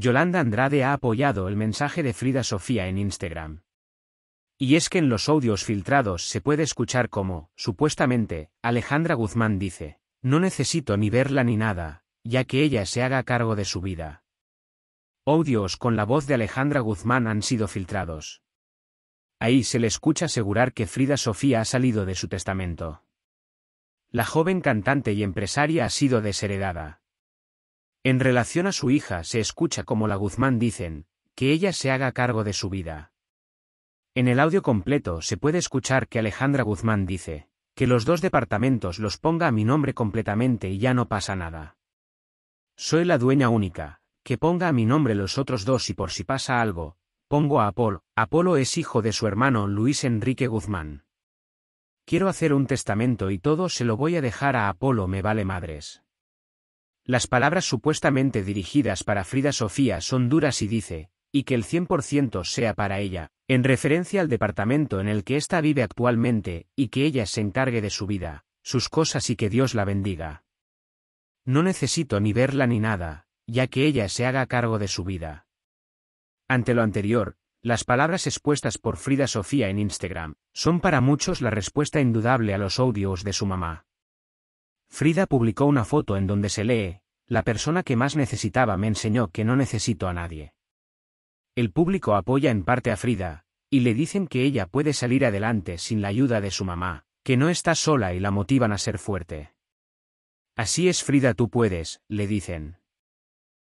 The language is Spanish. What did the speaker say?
Yolanda Andrade ha apoyado el mensaje de Frida Sofía en Instagram. Y es que en los audios filtrados se puede escuchar cómo, supuestamente, Alejandra Guzmán dice, no necesito ni verla ni nada, ya que ella se haga cargo de su vida. Audios con la voz de Alejandra Guzmán han sido filtrados. Ahí se le escucha asegurar que Frida Sofía ha salido de su testamento. La joven cantante y empresaria ha sido desheredada. En relación a su hija se escucha como la Guzmán dicen, que ella se haga cargo de su vida. En el audio completo se puede escuchar que Alejandra Guzmán dice, que los dos departamentos los ponga a mi nombre completamente y ya no pasa nada. Soy la dueña única, que ponga a mi nombre los otros dos y por si pasa algo, pongo a Apolo, Apolo es hijo de su hermano Luis Enrique Guzmán. Quiero hacer un testamento y todo se lo voy a dejar a Apolo me vale madres. Las palabras supuestamente dirigidas para Frida Sofía son duras y dice, y que el 100% sea para ella, en referencia al departamento en el que ésta vive actualmente, y que ella se encargue de su vida, sus cosas y que Dios la bendiga. No necesito ni verla ni nada, ya que ella se haga cargo de su vida. Ante lo anterior, las palabras expuestas por Frida Sofía en Instagram son para muchos la respuesta indudable a los odios de su mamá. Frida publicó una foto en donde se lee, la persona que más necesitaba me enseñó que no necesito a nadie. El público apoya en parte a Frida, y le dicen que ella puede salir adelante sin la ayuda de su mamá, que no está sola y la motivan a ser fuerte. Así es Frida tú puedes, le dicen.